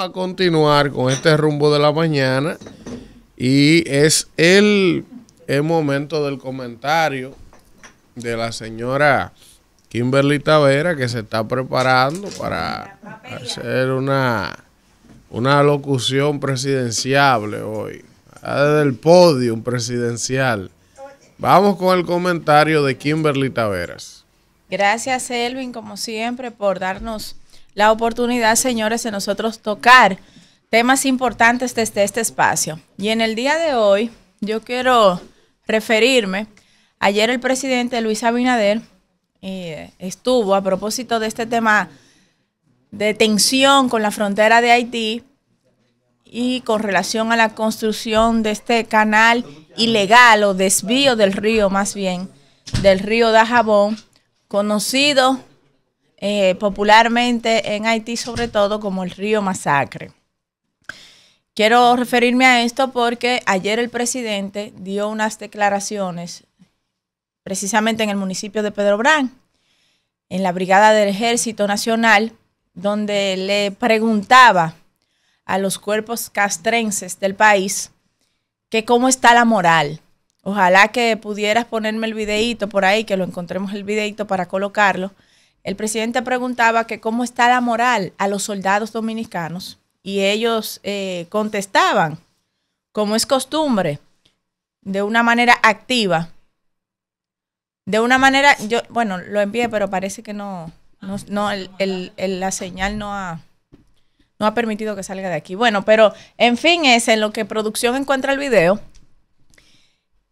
a continuar con este rumbo de la mañana y es el, momento del comentario de la señora Kimberly Tavera que se está preparando para hacer una, una locución presidenciable hoy, desde el podio presidencial. Vamos con el comentario de Kimberly Taveras. Gracias, Elvin, como siempre, por darnos la oportunidad, señores, de nosotros tocar temas importantes desde este espacio. Y en el día de hoy, yo quiero referirme, ayer el presidente Luis Abinader eh, estuvo a propósito de este tema de tensión con la frontera de Haití y con relación a la construcción de este canal ilegal o desvío del río, más bien, del río Dajabón, conocido eh, popularmente en Haití sobre todo como el río Masacre. Quiero referirme a esto porque ayer el presidente dio unas declaraciones precisamente en el municipio de Pedro Brán, en la Brigada del Ejército Nacional, donde le preguntaba a los cuerpos castrenses del país que cómo está la moral. Ojalá que pudieras ponerme el videíto por ahí, que lo encontremos el videíto para colocarlo el presidente preguntaba que cómo está la moral a los soldados dominicanos y ellos eh, contestaban, como es costumbre, de una manera activa. De una manera, yo, bueno, lo envié, pero parece que no, no, la señal no no ha permitido que salga de aquí. Bueno, pero en fin, es en lo que producción encuentra el video.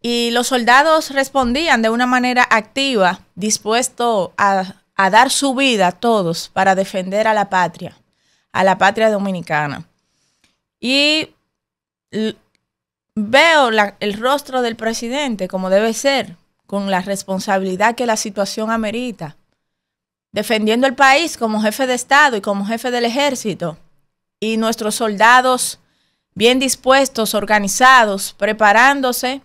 Y los soldados respondían de una manera activa, dispuesto a a dar su vida a todos para defender a la patria, a la patria dominicana. Y veo el rostro del presidente como debe ser, con la responsabilidad que la situación amerita, defendiendo el país como jefe de Estado y como jefe del ejército, y nuestros soldados bien dispuestos, organizados, preparándose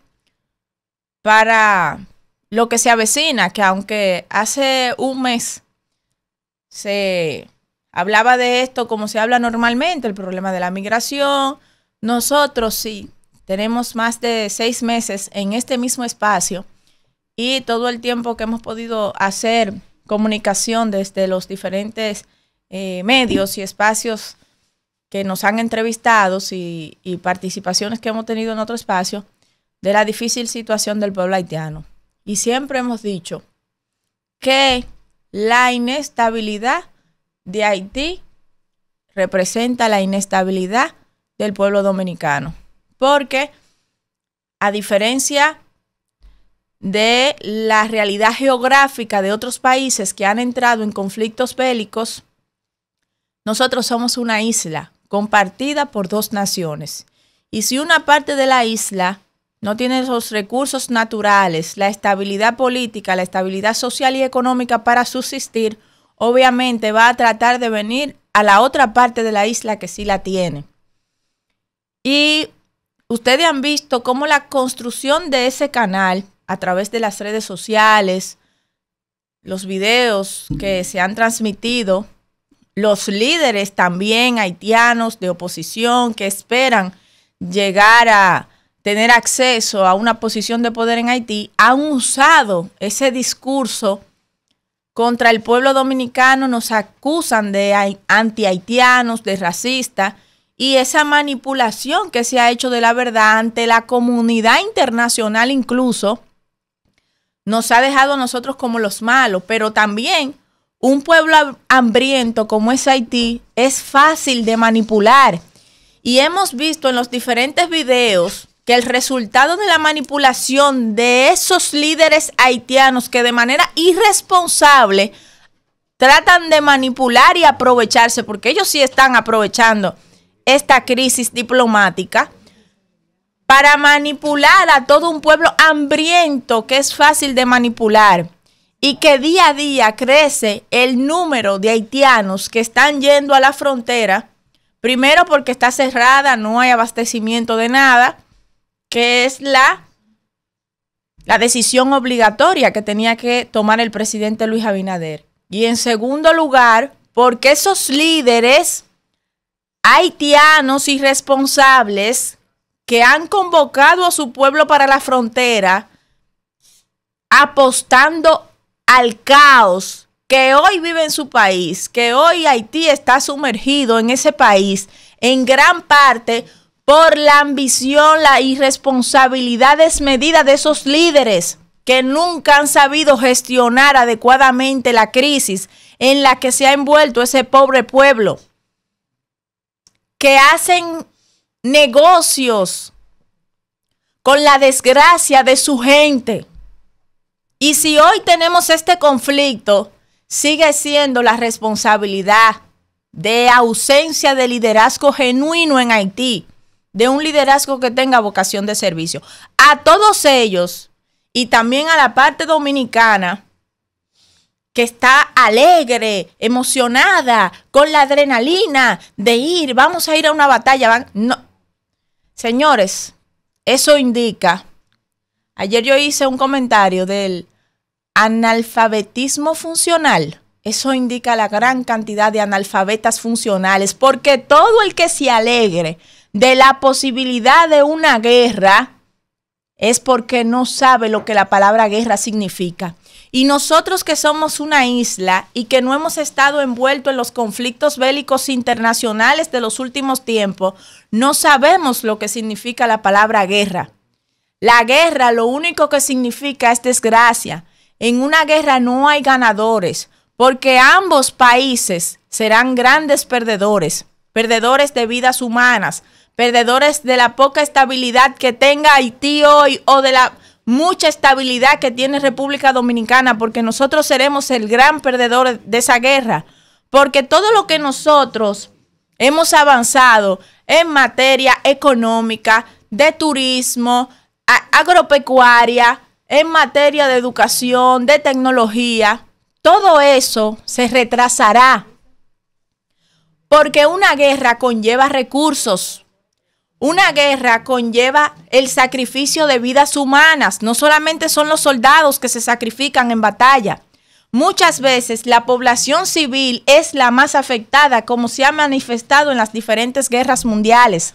para lo que se avecina, que aunque hace un mes se hablaba de esto como se habla normalmente, el problema de la migración, nosotros sí tenemos más de seis meses en este mismo espacio y todo el tiempo que hemos podido hacer comunicación desde los diferentes eh, medios y espacios que nos han entrevistado y participaciones que hemos tenido en otro espacio de la difícil situación del pueblo haitiano. Y siempre hemos dicho que la inestabilidad de Haití representa la inestabilidad del pueblo dominicano. Porque a diferencia de la realidad geográfica de otros países que han entrado en conflictos bélicos, nosotros somos una isla compartida por dos naciones. Y si una parte de la isla no tiene esos recursos naturales, la estabilidad política, la estabilidad social y económica para subsistir, obviamente va a tratar de venir a la otra parte de la isla que sí la tiene. Y ustedes han visto cómo la construcción de ese canal a través de las redes sociales, los videos que se han transmitido, los líderes también haitianos de oposición que esperan llegar a tener acceso a una posición de poder en Haití, han usado ese discurso contra el pueblo dominicano, nos acusan de anti-haitianos, de racistas, y esa manipulación que se ha hecho de la verdad ante la comunidad internacional incluso, nos ha dejado a nosotros como los malos, pero también un pueblo hambriento como es Haití es fácil de manipular. Y hemos visto en los diferentes videos que el resultado de la manipulación de esos líderes haitianos que de manera irresponsable tratan de manipular y aprovecharse, porque ellos sí están aprovechando esta crisis diplomática para manipular a todo un pueblo hambriento que es fácil de manipular y que día a día crece el número de haitianos que están yendo a la frontera, primero porque está cerrada, no hay abastecimiento de nada, que es la, la decisión obligatoria que tenía que tomar el presidente Luis Abinader. Y en segundo lugar, porque esos líderes haitianos irresponsables que han convocado a su pueblo para la frontera, apostando al caos que hoy vive en su país, que hoy Haití está sumergido en ese país, en gran parte por la ambición, la irresponsabilidad desmedida de esos líderes que nunca han sabido gestionar adecuadamente la crisis en la que se ha envuelto ese pobre pueblo, que hacen negocios con la desgracia de su gente. Y si hoy tenemos este conflicto, sigue siendo la responsabilidad de ausencia de liderazgo genuino en Haití de un liderazgo que tenga vocación de servicio. A todos ellos y también a la parte dominicana que está alegre, emocionada, con la adrenalina de ir, vamos a ir a una batalla. No. Señores, eso indica, ayer yo hice un comentario del analfabetismo funcional. Eso indica la gran cantidad de analfabetas funcionales, porque todo el que se alegre, de la posibilidad de una guerra es porque no sabe lo que la palabra guerra significa. Y nosotros que somos una isla y que no hemos estado envueltos en los conflictos bélicos internacionales de los últimos tiempos, no sabemos lo que significa la palabra guerra. La guerra lo único que significa es desgracia. En una guerra no hay ganadores, porque ambos países serán grandes perdedores perdedores de vidas humanas, perdedores de la poca estabilidad que tenga Haití hoy o de la mucha estabilidad que tiene República Dominicana, porque nosotros seremos el gran perdedor de esa guerra, porque todo lo que nosotros hemos avanzado en materia económica, de turismo, agropecuaria, en materia de educación, de tecnología, todo eso se retrasará porque una guerra conlleva recursos. Una guerra conlleva el sacrificio de vidas humanas. No solamente son los soldados que se sacrifican en batalla. Muchas veces la población civil es la más afectada, como se ha manifestado en las diferentes guerras mundiales.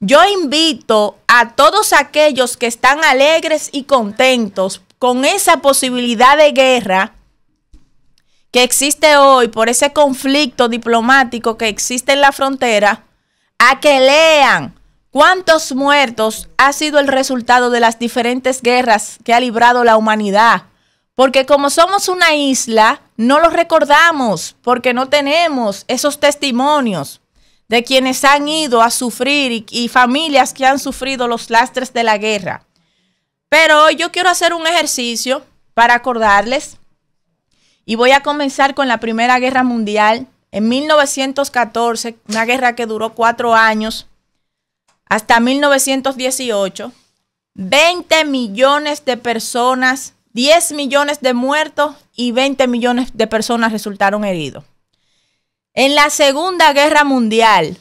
Yo invito a todos aquellos que están alegres y contentos con esa posibilidad de guerra que existe hoy por ese conflicto diplomático que existe en la frontera, a que lean cuántos muertos ha sido el resultado de las diferentes guerras que ha librado la humanidad. Porque como somos una isla, no los recordamos porque no tenemos esos testimonios de quienes han ido a sufrir y, y, familias que han sufrido los lastres de la guerra. Pero yo quiero hacer un ejercicio para acordarles y voy a comenzar con la Primera Guerra Mundial. En 1914, una guerra que duró cuatro años, hasta 1918, 20 millones de personas, 10 millones de muertos y 20 millones de personas resultaron heridos. En la Segunda Guerra Mundial,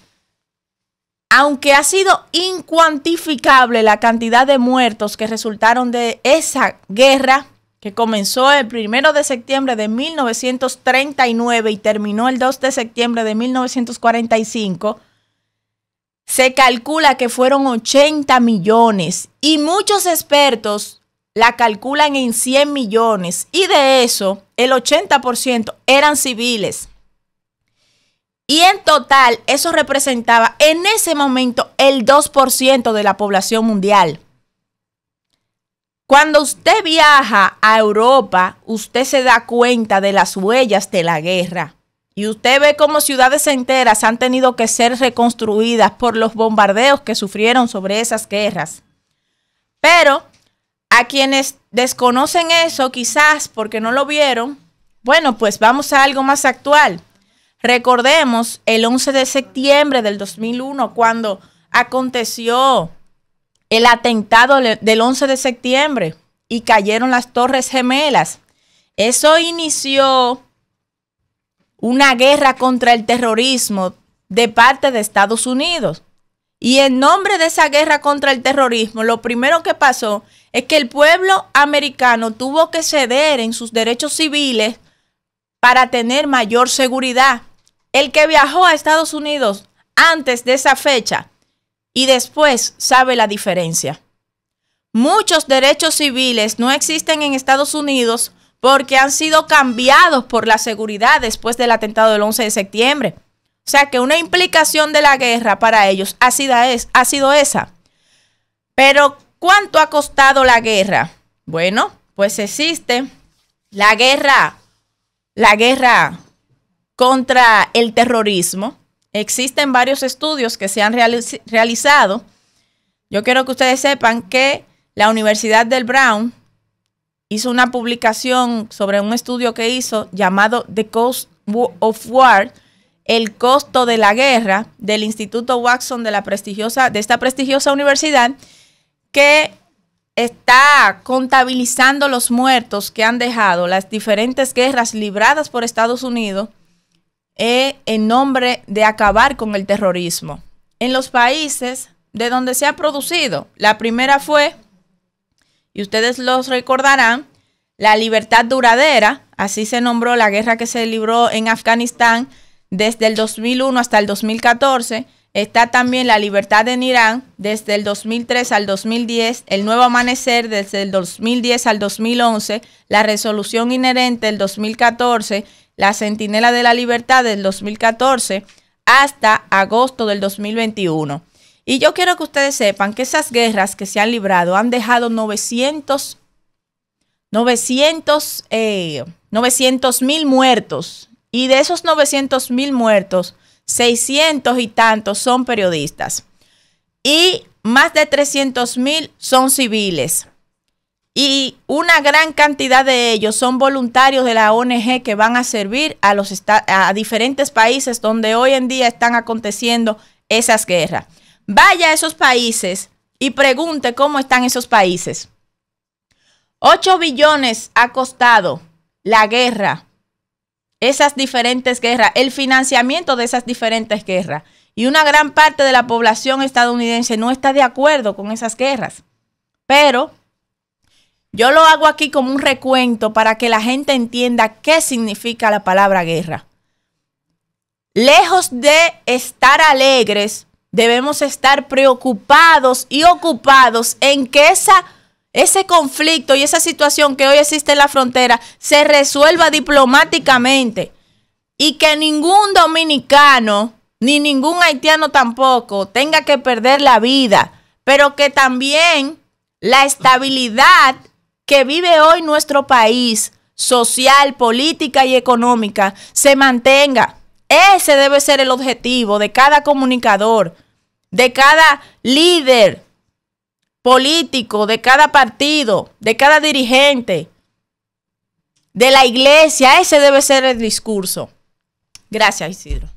aunque ha sido incuantificable la cantidad de muertos que resultaron de esa guerra, que comenzó el 1 de septiembre de 1939 y terminó el 2 de septiembre de 1945, se calcula que fueron 80 millones y muchos expertos la calculan en 100 millones y de eso el 80% eran civiles. Y en total eso representaba en ese momento el 2% de la población mundial. Cuando usted viaja a Europa, usted se da cuenta de las huellas de la guerra. Y usted ve cómo ciudades enteras han tenido que ser reconstruidas por los bombardeos que sufrieron sobre esas guerras. Pero a quienes desconocen eso, quizás porque no lo vieron, bueno, pues vamos a algo más actual. Recordemos el 11 de septiembre del 2001, cuando aconteció el atentado del 11 de septiembre y cayeron las Torres Gemelas. Eso inició una guerra contra el terrorismo de parte de Estados Unidos. Y en nombre de esa guerra contra el terrorismo, lo primero que pasó es que el pueblo americano tuvo que ceder en sus derechos civiles para tener mayor seguridad. El que viajó a Estados Unidos antes de esa fecha y después sabe la diferencia. Muchos derechos civiles no existen en Estados Unidos porque han sido cambiados por la seguridad después del atentado del 11 de septiembre. O sea que una implicación de la guerra para ellos ha sido, ha sido esa. Pero ¿cuánto ha costado la guerra? Bueno, pues existe la guerra, la guerra contra el terrorismo, Existen varios estudios que se han realizado. Yo quiero que ustedes sepan que la Universidad del Brown hizo una publicación sobre un estudio que hizo llamado The Cost of War, el costo de la guerra del Instituto Watson de la prestigiosa de esta prestigiosa universidad que está contabilizando los muertos que han dejado las diferentes guerras libradas por Estados Unidos eh, en nombre de acabar con el terrorismo en los países de donde se ha producido. La primera fue, y ustedes los recordarán, la libertad duradera, así se nombró la guerra que se libró en Afganistán desde el 2001 hasta el 2014. Está también la libertad en Irán desde el 2003 al 2010, el nuevo amanecer desde el 2010 al 2011, la resolución inherente del 2014 la Centinela de la Libertad del 2014 hasta agosto del 2021. Y yo quiero que ustedes sepan que esas guerras que se han librado han dejado 900, 900, eh, muertos. Y de esos 900 muertos, 600 y tantos son periodistas. Y más de 300.000 son civiles y una gran cantidad de ellos son voluntarios de la ONG que van a servir a, los a diferentes países donde hoy en día están aconteciendo esas guerras. Vaya a esos países y pregunte cómo están esos países. 8 billones ha costado la guerra, esas diferentes guerras, el financiamiento de esas diferentes guerras. Y una gran parte de la población estadounidense no está de acuerdo con esas guerras. Pero yo lo hago aquí como un recuento para que la gente entienda qué significa la palabra guerra. Lejos de estar alegres, debemos estar preocupados y ocupados en que esa, ese conflicto y esa situación que hoy existe en la frontera se resuelva diplomáticamente y que ningún dominicano ni ningún haitiano tampoco tenga que perder la vida, pero que también la estabilidad que vive hoy nuestro país, social, política y económica, se mantenga. Ese debe ser el objetivo de cada comunicador, de cada líder político, de cada partido, de cada dirigente, de la iglesia. Ese debe ser el discurso. Gracias, Isidro.